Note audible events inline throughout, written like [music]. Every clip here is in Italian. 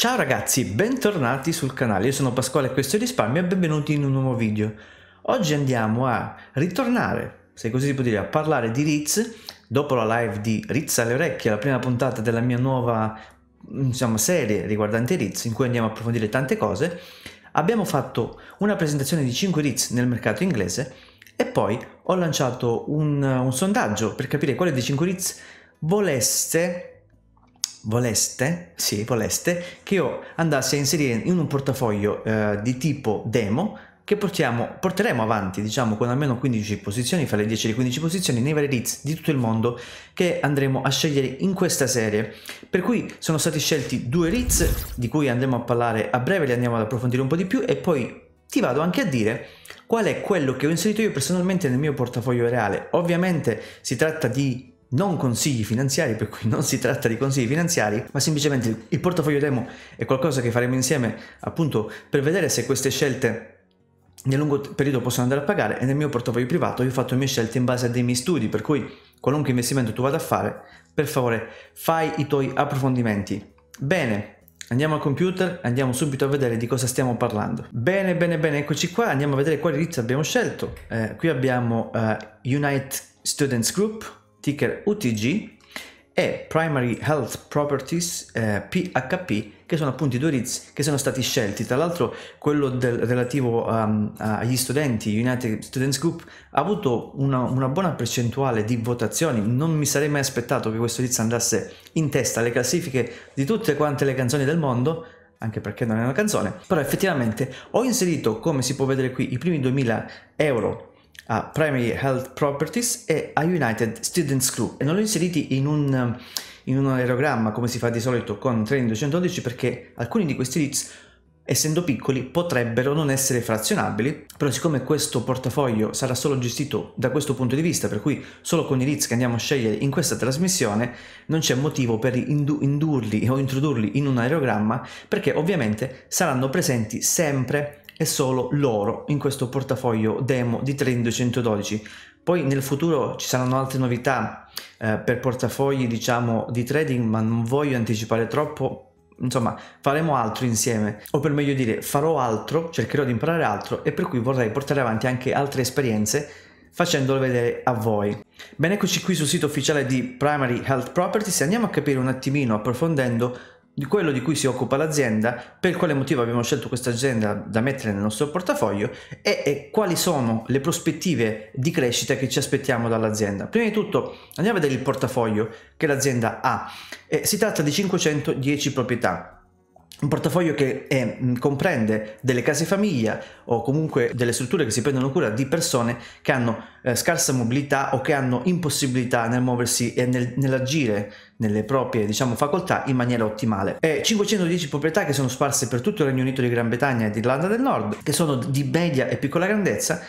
Ciao ragazzi, bentornati sul canale, io sono Pasquale e questo è Risparmio e benvenuti in un nuovo video. Oggi andiamo a ritornare, se così si può dire, a parlare di Ritz dopo la live di Ritz alle orecchie, la prima puntata della mia nuova insomma, serie riguardante Ritz in cui andiamo a approfondire tante cose. Abbiamo fatto una presentazione di 5 Ritz nel mercato inglese e poi ho lanciato un, un sondaggio per capire quale dei 5 Ritz voleste voleste, sì, voleste che io andassi a inserire in un portafoglio eh, di tipo demo che portiamo, porteremo avanti, diciamo, con almeno 15 posizioni, fra le 10 e le 15 posizioni, nei vari Ritz di tutto il mondo che andremo a scegliere in questa serie. Per cui sono stati scelti due Ritz, di cui andremo a parlare a breve, li andiamo ad approfondire un po' di più, e poi ti vado anche a dire qual è quello che ho inserito io personalmente nel mio portafoglio reale. Ovviamente si tratta di non consigli finanziari, per cui non si tratta di consigli finanziari, ma semplicemente il portafoglio demo è qualcosa che faremo insieme appunto per vedere se queste scelte nel lungo periodo possono andare a pagare e nel mio portafoglio privato io ho fatto le mie scelte in base a dei miei studi, per cui qualunque investimento tu vada a fare, per favore fai i tuoi approfondimenti. Bene, Andiamo al computer, andiamo subito a vedere di cosa stiamo parlando. Bene, bene, bene, eccoci qua, andiamo a vedere quali rizzi abbiamo scelto. Eh, qui abbiamo eh, Unite Students Group, ticker UTG, e Primary Health Properties eh, PHP, che sono appunto i due REITs che sono stati scelti. Tra l'altro, quello del, relativo um, agli studenti, United Students Group, ha avuto una, una, buona percentuale di votazioni. Non mi sarei mai aspettato che questo REITs andasse in testa alle classifiche di tutte quante le canzoni del mondo, anche perché non è una canzone, però effettivamente ho inserito, come si può vedere qui, i primi 2000 euro a Primary Health Properties e a United Students Crew e non li ho inseriti in un, in un aerogramma come si fa di solito con Training 212 perché alcuni di questi leads essendo piccoli potrebbero non essere frazionabili, però siccome questo portafoglio sarà solo gestito da questo punto di vista, per cui solo con i leads che andiamo a scegliere in questa trasmissione, non c'è motivo per indurli o introdurli in un aerogramma, perché ovviamente saranno presenti sempre è solo l'oro in questo portafoglio demo di Trading 212. Poi nel futuro ci saranno altre novità eh, per portafogli diciamo di trading, ma non voglio anticipare troppo insomma faremo altro insieme o per meglio dire farò altro cercherò di imparare altro e per cui vorrei portare avanti anche altre esperienze facendole vedere a voi bene eccoci qui sul sito ufficiale di Primary Health Properties e andiamo a capire un attimino approfondendo di quello di cui si occupa l'azienda, per quale motivo abbiamo scelto questa azienda da mettere nel nostro portafoglio e, e quali sono le prospettive di crescita che ci aspettiamo dall'azienda. Prima di tutto andiamo a vedere il portafoglio che l'azienda ha. Eh, si tratta di 510 proprietà un portafoglio che è, mm, comprende delle case famiglia o comunque delle strutture che si prendono cura di persone che hanno eh, scarsa mobilità o che hanno impossibilità nel muoversi e nel, nell'agire nelle proprie diciamo, facoltà in maniera ottimale. E 510 proprietà che sono sparse per tutto il Regno Unito di Gran Bretagna e d'Irlanda del Nord, che sono di media e piccola grandezza,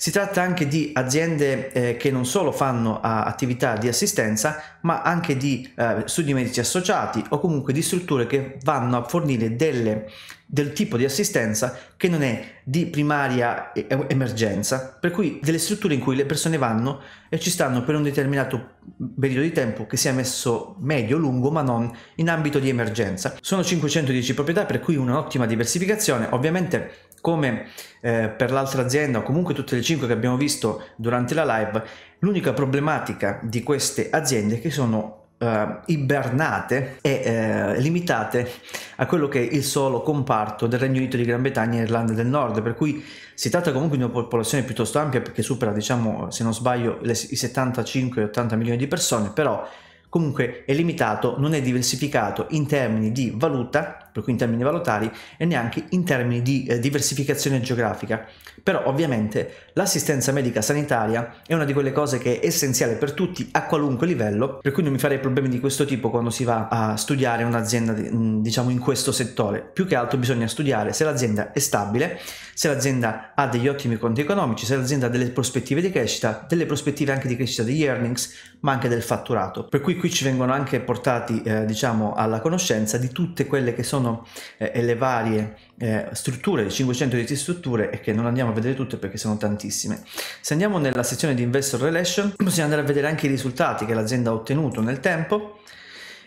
si tratta anche di aziende eh, che non solo fanno a, ah, attività di assistenza, ma anche di eh, studi medici associati o comunque di strutture che vanno a fornire delle, del tipo di assistenza che non è di primaria eh, emergenza, per cui delle strutture in cui le persone vanno e ci stanno per un determinato periodo di tempo che sia messo medio, lungo, ma non in ambito di emergenza. Sono 510 proprietà, per cui un'ottima diversificazione, ovviamente come eh, per l'altra azienda o comunque tutte le 5 che abbiamo visto durante la live, l'unica problematica di queste aziende è che sono eh, ibernate e eh, limitate a quello che è il solo comparto del Regno Unito di Gran Bretagna e Irlanda del Nord, per cui si tratta comunque di una popolazione piuttosto ampia perché supera, diciamo, se non sbaglio, le, i 75-80 milioni di persone, però comunque è limitato, non è diversificato in termini di valuta per cui in termini valutari, e neanche in termini di eh, diversificazione geografica. Però ovviamente l'assistenza medica sanitaria è una di quelle cose che è essenziale per tutti a qualunque livello, per cui non mi farei problemi di questo tipo quando si va a studiare un'azienda mm, diciamo in questo settore. Più che altro bisogna studiare se l'azienda è stabile, se l'azienda ha degli ottimi conti economici, se l'azienda ha delle prospettive di crescita, delle prospettive anche di crescita degli earnings, ma anche del fatturato. Per cui qui ci vengono anche portati eh, diciamo alla conoscenza di tutte quelle che sono sono eh, le varie eh, strutture, le 510 strutture e che non andiamo a vedere tutte perché sono tantissime. Se andiamo nella sezione di Investor Relation possiamo andare a vedere anche i risultati che l'azienda ha ottenuto nel tempo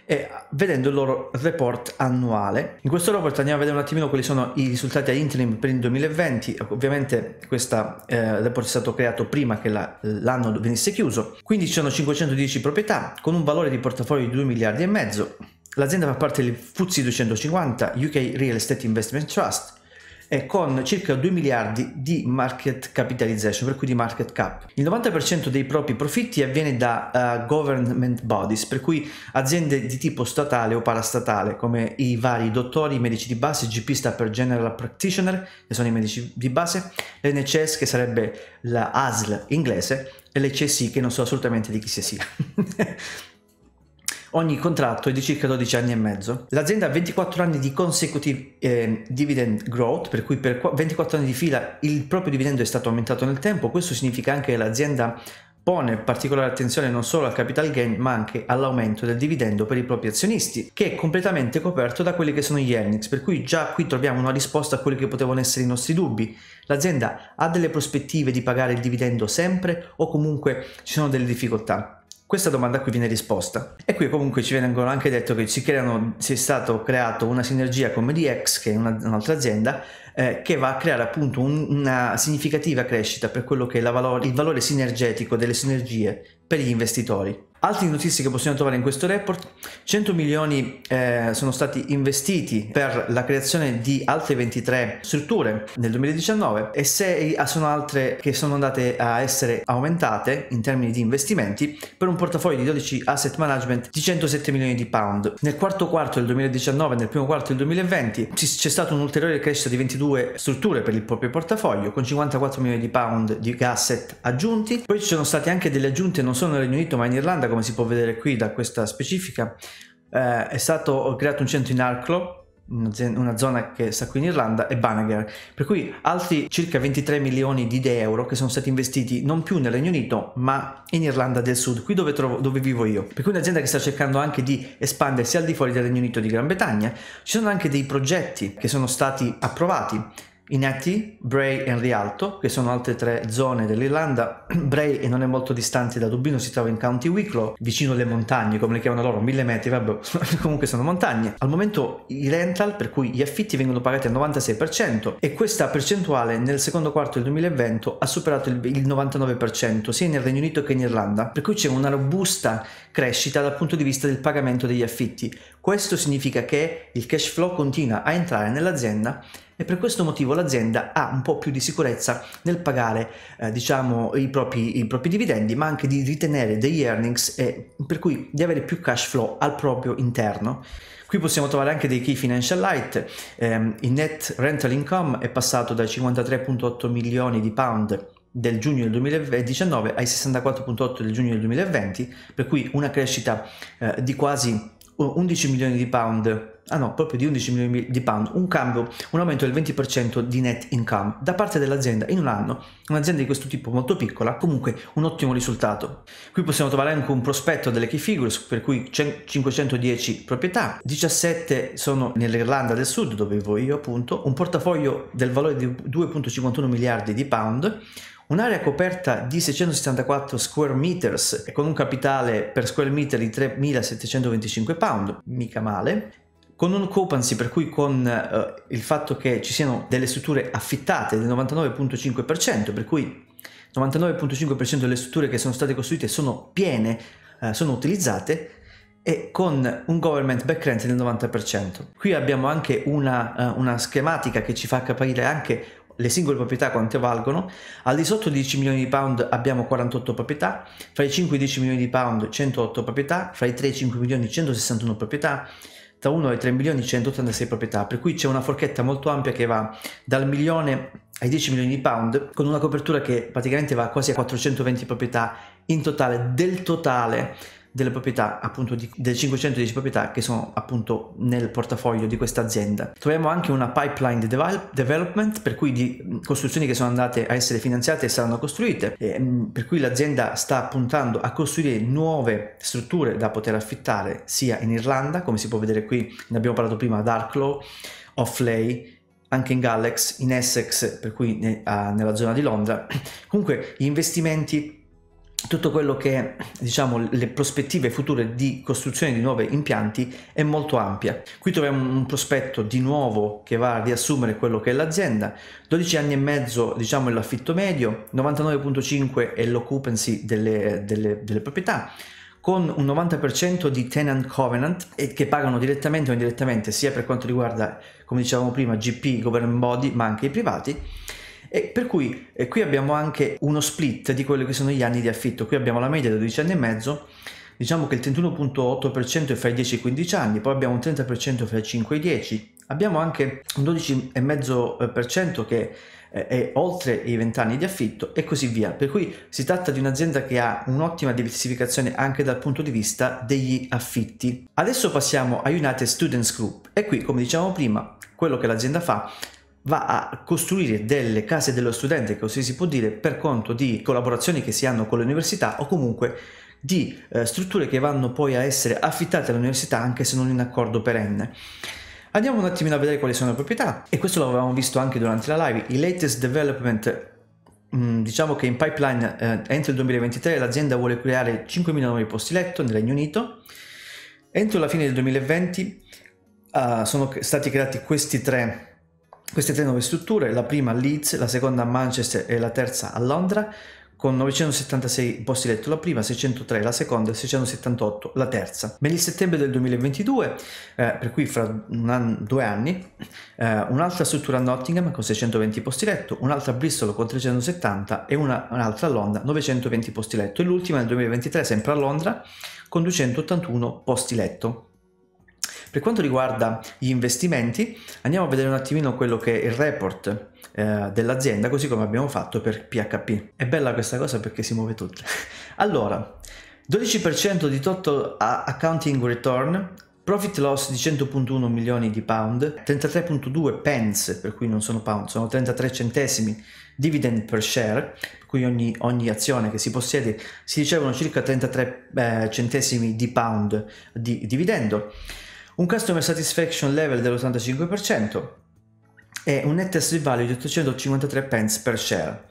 e vedendo il loro report annuale. In questo report andiamo a vedere un attimino quali sono i risultati a interim per il 2020, ovviamente questo eh, report è stato creato prima che la, l'anno venisse chiuso, quindi ci sono 510 proprietà con un valore di portafoglio di 2 miliardi e mezzo, L'azienda fa parte del FTSE 250 UK Real Estate Investment Trust e con circa 2 miliardi di market capitalization, per cui di market cap. Il 90% dei propri profitti avviene da uh, government bodies, per cui aziende di tipo statale o parastatale, come i vari dottori, i medici di base, GP sta per General Practitioner, che sono i medici di base, l'NHS, che sarebbe la ASL inglese, e l'ECSI, che non so assolutamente di chi sia sia. [laughs] Ogni contratto è di circa 12 anni e mezzo. L'azienda ha 24 anni di consecutive eh, dividend growth, per cui per 24 anni di fila il proprio dividendo è stato aumentato nel tempo. Questo significa anche che l'azienda pone particolare attenzione non solo al capital gain ma anche all'aumento del dividendo per i propri azionisti che è completamente coperto da quelli che sono gli earnings per cui già qui troviamo una risposta a quelli che potevano essere i nostri dubbi l'azienda ha delle prospettive di pagare il dividendo sempre o comunque ci sono delle difficoltà questa domanda qui viene risposta e qui comunque ci viene anche detto che si creano, si è stato creato una sinergia con MediX che è una, un'altra azienda eh, che va a creare appunto un, una significativa crescita per quello che è valore, il valore sinergetico delle sinergie per gli investitori. Altre notizie che possiamo trovare in questo report, 100 milioni eh, sono stati investiti per la creazione di altre 23 strutture nel 2019 e 6 ah, sono altre che sono andate a essere aumentate in termini di investimenti per un portafoglio di 12 asset management di 107 milioni di pound. Nel quarto quarto del 2019 e nel primo quarto del 2020 c'è stata un'ulteriore crescita di 22 strutture per il proprio portafoglio con 54 milioni di pound di asset aggiunti, poi ci sono state anche delle aggiunte non solo nel Regno Unito ma in Irlanda come si può vedere qui da questa specifica, eh, è stato creato un centro in Arclo, una zona che sta qui in Irlanda, e Banagher, per cui altri circa 23 milioni di euro che sono stati investiti non più nel Regno Unito ma in Irlanda del Sud, qui dove, trovo, dove vivo io. Per cui un'azienda che sta cercando anche di espandersi al di fuori del Regno Unito di Gran Bretagna, ci sono anche dei progetti che sono stati approvati in Inati, Bray e Rialto, che sono altre tre zone dell'Irlanda. [clears throat] Bray non è molto distante da Dublino, si trova in County Wicklow, vicino alle montagne, come le chiamano loro, mille metri, vabbè, [laughs] comunque sono montagne. Al momento i rental, per cui gli affitti vengono pagati al 96% e questa percentuale nel secondo quarto del 2020 ha superato il 99% sia nel Regno Unito che in Irlanda, per cui c'è una robusta crescita dal punto di vista del pagamento degli affitti. Questo significa che il cash flow continua a entrare nell'azienda e per questo motivo l'azienda ha un po' più di sicurezza nel pagare eh, diciamo, i, propri, i propri dividendi ma anche di ritenere degli earnings e per cui di avere più cash flow al proprio interno. Qui possiamo trovare anche dei key financial light, ehm, il net rental income è passato dai 53.8 milioni di pound del giugno del 2019 ai 64.8 del giugno del 2020, per cui una crescita eh, di quasi 11 milioni di pound ah no, proprio di 11 milioni di pound, un cambio, un aumento del 20% di net income da parte dell'azienda in un anno, un'azienda di questo tipo molto piccola, comunque un ottimo risultato. Qui possiamo trovare anche un prospetto delle key figures, per cui 510 proprietà, 17 sono nell'Irlanda del Sud, dove vivo io appunto, un portafoglio del valore di 2.51 miliardi di pound, Un'area coperta di 664 square meters con un capitale per square meter di 3.725 pound, mica male, con un'occupancy, per cui con eh, il fatto che ci siano delle strutture affittate del 99.5%, per cui 99.5% delle strutture che sono state costruite sono piene, eh, sono utilizzate, e con un government back rent del 90%. Qui abbiamo anche una, uh, una schematica che ci fa capire anche le singole proprietà quante valgono, al di sotto di 10 milioni di pound abbiamo 48 proprietà, fra i 5 e i 10 milioni di pound 108 proprietà, fra i 3 e i 5 milioni 161 proprietà, tra 1 e 3 milioni 186 proprietà, per cui c'è una forchetta molto ampia che va dal milione ai 10 milioni di pound, con una copertura che praticamente va quasi a 420 proprietà in totale, del totale delle proprietà, appunto di, delle 510 proprietà che sono appunto nel portafoglio di questa azienda. Troviamo anche una pipeline di develop, development, per cui di costruzioni che sono andate a essere finanziate e saranno costruite, e, per cui l'azienda sta puntando a costruire nuove strutture da poter affittare sia in Irlanda, come si può vedere qui, ne abbiamo parlato prima ad Arklow, Offlay, anche in Galax, in Essex, per cui ne, a, nella zona di Londra. [clears throat] Comunque gli investimenti tutto quello che diciamo le prospettive future di costruzione di nuovi impianti è molto ampia. Qui troviamo un prospetto di nuovo che va a riassumere quello che è l'azienda, 12 anni e mezzo diciamo è l'affitto medio, 99.5 è l'occupancy delle, delle, delle proprietà, con un 90% di tenant covenant e che pagano direttamente o indirettamente sia per quanto riguarda come dicevamo prima GP, government body ma anche i privati e per cui eh, qui abbiamo anche uno split di quelli che sono gli anni di affitto. Qui abbiamo la media da 12 anni e mezzo, diciamo che il 31.8% è fra i 10 e i 15 anni, poi abbiamo un 30% fra i 5 e i 10, abbiamo anche un 12,5% eh, che eh, è oltre i 20 anni di affitto e così via. Per cui si tratta di un'azienda che ha un'ottima diversificazione anche dal punto di vista degli affitti. Adesso passiamo a United Students Group e qui, come dicevamo prima, quello che l'azienda fa va a costruire delle case dello studente, così si può dire, per conto di collaborazioni che si hanno con le università o comunque di eh, strutture che vanno poi a essere affittate all'università anche se non in accordo perenne. Andiamo un attimino a vedere quali sono le proprietà e questo l'avevamo visto anche durante la live, i latest development mm, diciamo che in pipeline eh, entro il 2023 l'azienda vuole creare 5.000 nuovi posti letto nel Regno Unito. Entro la fine del 2020 eh, ah, sono stati creati questi tre queste tre nuove strutture, la prima a Leeds, la seconda a Manchester e la terza a Londra, con 976 posti letto la prima, 603 la seconda e 678 la terza. Nel settembre del 2022, eh, per cui fra anno, due anni, eh, un'altra struttura a Nottingham con 620 posti letto, un'altra a Bristol con 370 e una, un'altra a Londra 920 posti letto e l'ultima nel 2023 sempre a Londra con 281 posti letto. Per quanto riguarda gli investimenti, andiamo a vedere un attimino quello che è il report eh, dell'azienda, così come abbiamo fatto per PHP. È bella questa cosa perché si muove tutto. [laughs] Allora, 12% di total accounting return, profit loss di 100.1 milioni di pound, 33.2 pence, per cui non sono pound, sono 33 centesimi dividend per share, per cui ogni, ogni azione che si possiede si ricevono circa 33 eh, centesimi di pound di dividendo un customer satisfaction level dell'85% e un net asset value di 853 pence per share.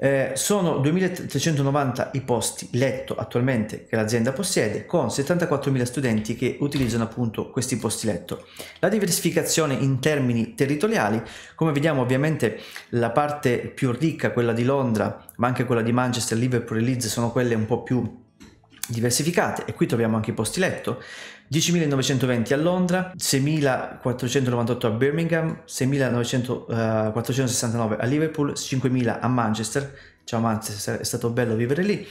Eh, sono 2390 i posti letto attualmente che l'azienda possiede con 74.000 studenti che utilizzano appunto questi posti letto. La diversificazione in termini territoriali, come vediamo ovviamente la parte più ricca, quella di Londra, ma anche quella di Manchester, Liverpool e Leeds sono quelle un po' più diversificate e qui troviamo anche i posti letto. 10.920 a Londra, 6.498 a Birmingham, 6.469 eh, a Liverpool, 5.000 a Manchester. Ciao Manchester, è stato bello vivere lì.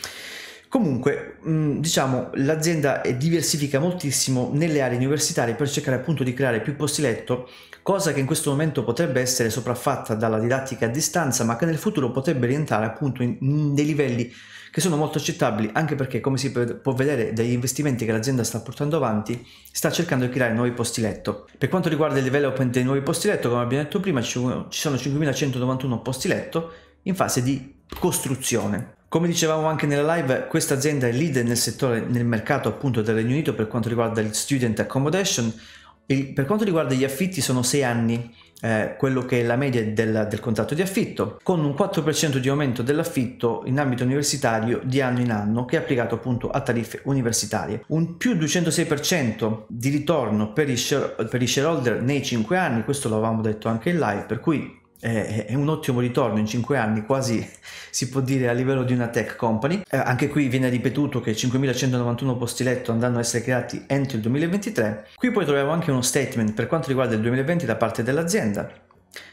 Comunque, mh, mm, diciamo, l'azienda eh, diversifica moltissimo nelle aree universitarie per cercare appunto di creare più posti letto, cosa che in questo momento potrebbe essere sopraffatta dalla didattica a distanza, ma che nel futuro potrebbe rientrare appunto in, in dei livelli che sono molto accettabili, anche perché, come si può vedere dagli investimenti che l'azienda sta portando avanti, sta cercando di creare nuovi posti letto. Per quanto riguarda il development dei nuovi posti letto, come abbiamo detto prima, ci sono 5.191 posti letto in fase di costruzione. Come dicevamo anche nella live, questa azienda è leader nel settore, nel mercato appunto del Regno Unito per quanto riguarda gli student accommodation. Il, per quanto riguarda gli affitti sono 6 anni eh, quello che è la media del, del contratto di affitto, con un 4% di aumento dell'affitto in ambito universitario di anno in anno che è applicato appunto a tariffe universitarie. Un più 206% di ritorno per i, share, per i shareholder nei 5 anni, questo l'avevamo detto anche in live, per cui è, è un ottimo ritorno in 5 anni, quasi [laughs] si può dire a livello di una tech company. Eh, anche qui viene ripetuto che 5.191 posti letto andranno a essere creati entro il 2023. Qui poi troviamo anche uno statement per quanto riguarda il 2020 da parte dell'azienda,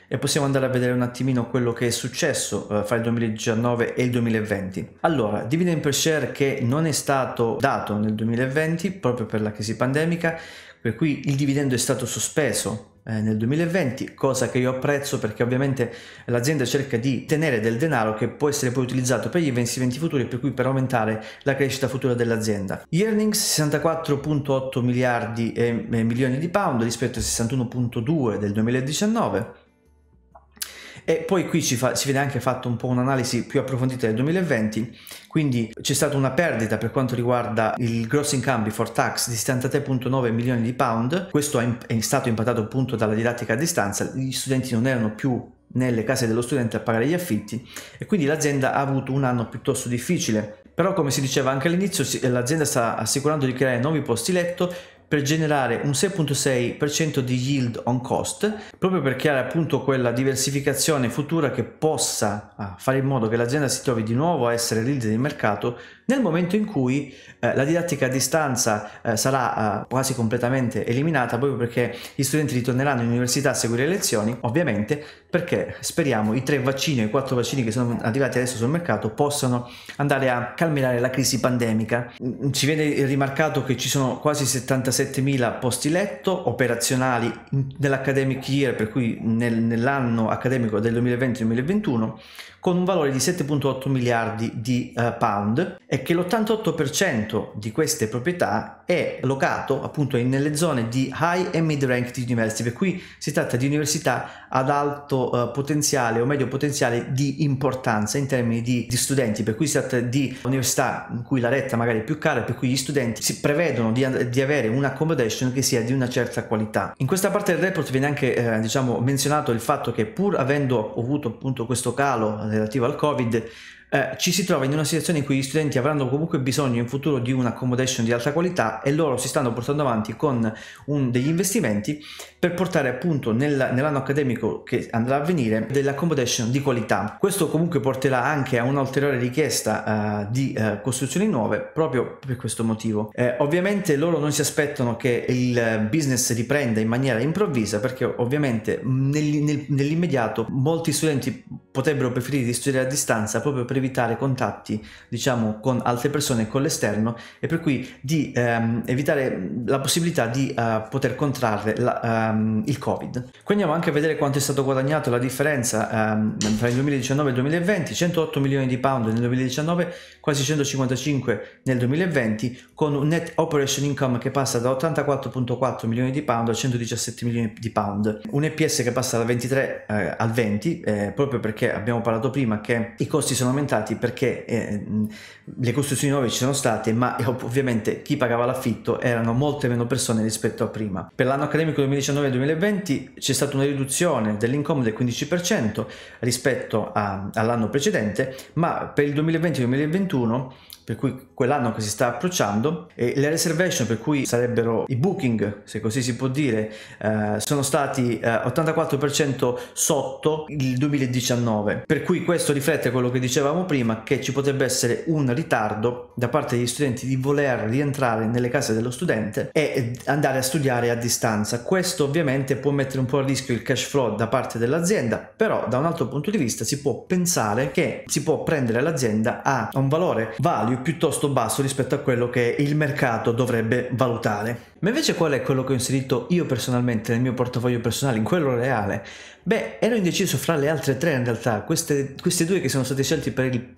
e possiamo andare a vedere un attimino quello che è successo eh, fra il 2019 e il 2020. Allora, dividend per share che non è stato dato nel 2020 proprio per la crisi pandemica, per cui il dividendo è stato sospeso eh, nel 2020, cosa che io apprezzo perché ovviamente l'azienda cerca di tenere del denaro che può essere poi utilizzato per gli investimenti futuri per cui per aumentare la crescita futura dell'azienda. earnings 64.8 miliardi e eh, milioni di pound rispetto ai 61.2 del 2019 e poi qui fa, si vede anche fatto un po' un'analisi più approfondita del 2020, quindi c'è stata una perdita per quanto riguarda il gross income before tax di 73.9 milioni di pound, questo è stato impattato appunto dalla didattica a distanza, gli studenti non erano più nelle case dello studente a pagare gli affitti e quindi l'azienda ha avuto un anno piuttosto difficile. Però come si diceva anche all'inizio l'azienda sta assicurando di creare nuovi posti letto per generare un 6.6% di yield on cost, proprio per creare appunto quella diversificazione futura che possa ah, fare in modo che l'azienda si trovi di nuovo a essere leader di mercato nel momento in cui eh, la didattica a distanza eh, sarà eh, quasi completamente eliminata proprio perché gli studenti ritorneranno in università a seguire le lezioni, ovviamente perché speriamo i tre vaccini o i quattro vaccini che sono arrivati adesso sul mercato possano andare a calmierare la crisi pandemica. Mm, ci viene rimarcato che ci sono quasi 77.000 posti letto operazionali mm, nell'academic year, per cui nel, nell'anno accademico del 2020-2021 con un valore di 7.8 miliardi di uh, pound e che l'88% di queste proprietà è locato appunto nelle zone di High e Mid Ranked University, per cui si tratta di università ad alto eh, potenziale o medio potenziale di importanza in termini di, di, studenti, per cui si tratta di università in cui la retta magari è più cara, per cui gli studenti si prevedono di, di avere un'accommodation che sia di una certa qualità. In questa parte del report viene anche eh, diciamo, menzionato il fatto che pur avendo avuto appunto questo calo eh, relativo al Covid, eh, ci si trova in una situazione in cui gli studenti avranno comunque bisogno in futuro di un'accommodation di alta qualità e loro si stanno portando avanti con un, degli investimenti per portare appunto nel, nell'anno accademico che andrà a venire dell'accommodation di qualità. Questo comunque porterà anche a un'ulteriore richiesta eh, di eh, costruzioni nuove proprio per questo motivo. Eh, ovviamente loro non si aspettano che il business riprenda in maniera improvvisa perché ovviamente nel, nel, nell'immediato molti studenti potrebbero preferire di studiare a distanza proprio per evitare contatti, diciamo, con altre persone e con l'esterno e per cui di ehm, evitare la possibilità di eh, poter contrarre la, ehm, il Covid. Qui andiamo anche a vedere quanto è stato guadagnato la differenza ehm, tra il 2019 e il 2020, 108 milioni di pound nel 2019, quasi 155 nel 2020, con un net operation income che passa da 84.4 milioni di pound a 117 milioni di pound, un EPS che passa da 23 eh, al 20, eh, proprio perché perché abbiamo parlato prima che i costi sono aumentati perché eh, le costruzioni nuove ci sono state, ma eh, ovviamente chi pagava l'affitto erano molte meno persone rispetto a prima. Per l'anno accademico 2019-2020 c'è stata una riduzione dell'income del 15% rispetto a, all'anno precedente, ma per il 2020-2021 per cui quell'anno che si sta approcciando e le reservation per cui sarebbero i booking se così si può dire eh, sono stati eh, 84% sotto il 2019 per cui questo riflette quello che dicevamo prima che ci potrebbe essere un ritardo da parte degli studenti di voler rientrare nelle case dello studente e andare a studiare a distanza questo ovviamente può mettere un po' a rischio il cash flow da parte dell'azienda però da un altro punto di vista si può pensare che si può prendere l'azienda a un valore value vaglio piuttosto basso rispetto a quello che il mercato dovrebbe valutare. Ma invece qual è quello che ho inserito io personalmente nel mio portafoglio personale, in quello reale? Beh, ero indeciso fra le altre tre in realtà, queste, queste due che sono state scelte per il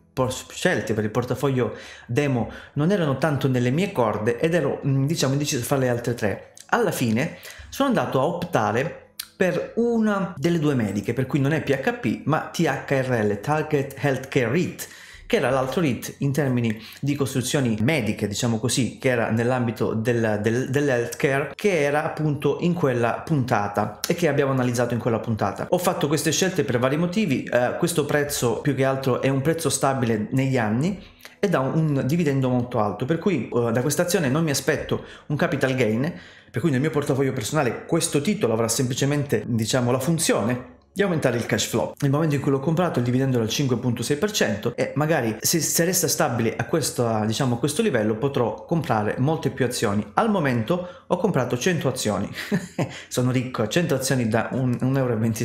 scelte per il portafoglio demo non erano tanto nelle mie corde ed ero mm, diciamo indeciso fra le altre tre. Alla fine sono andato a optare per una delle due mediche, per cui non è PHP ma THRL, Target Healthcare Read che era l'altro lead in termini di costruzioni mediche, diciamo così, che era nell'ambito del, del, dell'healthcare, che era appunto in quella puntata e che abbiamo analizzato in quella puntata. Ho fatto queste scelte per vari motivi, eh, questo prezzo più che altro è un prezzo stabile negli anni ed ha un dividendo molto alto, per cui eh, da questa azione non mi aspetto un capital gain, per cui nel mio portafoglio personale questo titolo avrà semplicemente diciamo la funzione di aumentare il cash flow. Nel momento in cui l'ho comprato, il dividendo era al 5.6% e magari se, se resta stabile a, questa, diciamo, a questo livello potrò comprare molte più azioni. Al momento ho comprato 100 azioni, [laughs] sono ricco, 100 azioni da 1,27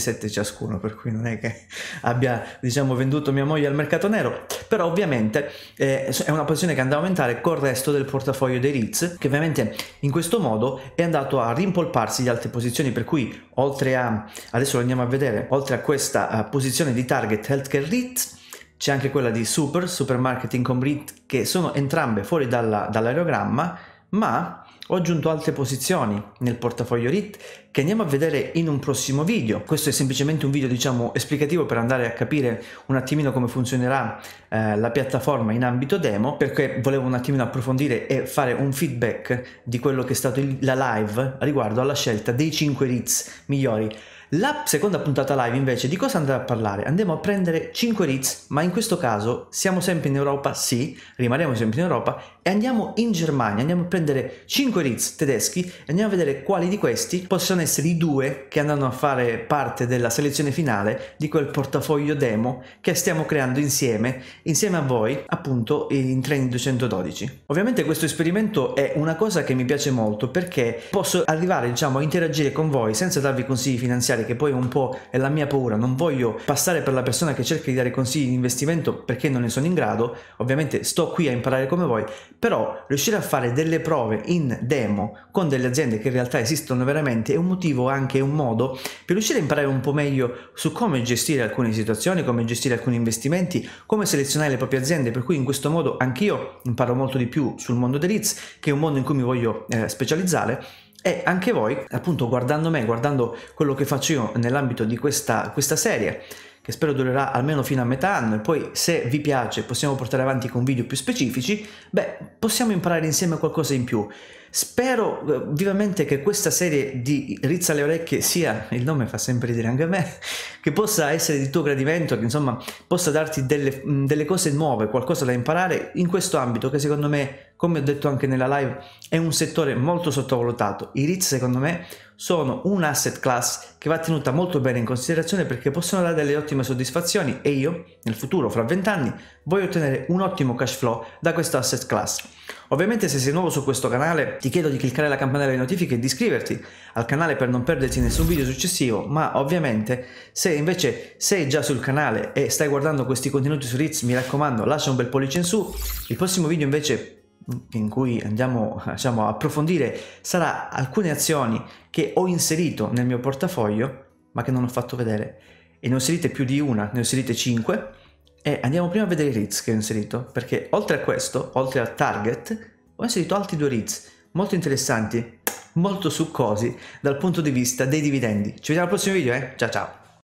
euro ciascuno, per cui non è che abbia diciamo, venduto mia moglie al mercato nero, però ovviamente eh, è una posizione che andrà a aumentare col resto del portafoglio dei REITs, che ovviamente in questo modo è andato a rimpolparsi di altre posizioni, per cui oltre a, adesso lo andiamo a vedere, oltre a questa uh, posizione di target healthcare REIT, c'è anche quella di Super, Supermarket Income REIT, che sono entrambe fuori dalla, dall'aerogramma, ma ho aggiunto altre posizioni nel portafoglio RIT che andiamo a vedere in un prossimo video. Questo è semplicemente un video diciamo esplicativo per andare a capire un attimino come funzionerà eh, la piattaforma in ambito demo perché volevo un attimino approfondire e fare un feedback di quello che è stato il, la live riguardo alla scelta dei 5 RITs migliori. La seconda puntata live invece di cosa andrà a parlare? Andiamo a prendere 5 RITs ma in questo caso siamo sempre in Europa, sì, rimaniamo sempre in Europa e andiamo in Germania, andiamo a prendere 5 Ritz tedeschi e andiamo a vedere quali di questi possono essere i due che andranno a fare parte della selezione finale di quel portafoglio demo che stiamo creando insieme, insieme a voi appunto in Training 212. Ovviamente questo esperimento è una cosa che mi piace molto perché posso arrivare diciamo a interagire con voi senza darvi consigli finanziari che poi un po' è la mia paura, non voglio passare per la persona che cerca di dare consigli di investimento perché non ne sono in grado, ovviamente sto qui a imparare come voi, però riuscire a fare delle prove in demo con delle aziende che in realtà esistono veramente è un motivo anche un modo per riuscire a imparare un po' meglio su come gestire alcune situazioni, come gestire alcuni investimenti, come selezionare le proprie aziende, per cui in questo modo anch'io imparo molto di più sul mondo dei REITs, che è un mondo in cui mi voglio eh, specializzare e anche voi, appunto guardando me, guardando quello che faccio io nell'ambito di questa, questa serie, che spero durerà almeno fino a metà anno e poi se vi piace possiamo portare avanti con video più specifici, beh, possiamo imparare insieme qualcosa in più. Spero eh, vivamente che questa serie di Rizza le orecchie sia, il nome fa sempre ridere anche a me, [laughs] che possa essere di tuo gradimento, che insomma possa darti delle, delle cose nuove, qualcosa da imparare in questo ambito che secondo me, come ho detto anche nella live, è un settore molto sottovalutato. I Rizza secondo me sono un asset class che va tenuta molto bene in considerazione perché possono dare delle ottime soddisfazioni e io, nel futuro, fra vent'anni, voglio ottenere un ottimo cash flow da questo asset class. Ovviamente se sei nuovo su questo canale ti chiedo di cliccare la campanella di notifiche e di iscriverti al canale per non perderti nessun video successivo, ma ovviamente se invece sei già sul canale e stai guardando questi contenuti su Ritz, mi raccomando lascia un bel pollice in su, il prossimo video invece in cui andiamo diciamo, [laughs] a approfondire sarà alcune azioni che ho inserito nel mio portafoglio ma che non ho fatto vedere e ne ho inserite più di una, ne ho inserite 5 e andiamo prima a vedere i REITs che ho inserito perché oltre a questo, oltre al target ho inserito altri due REITs molto interessanti, molto succosi dal punto di vista dei dividendi. Ci vediamo al prossimo video, eh? ciao ciao!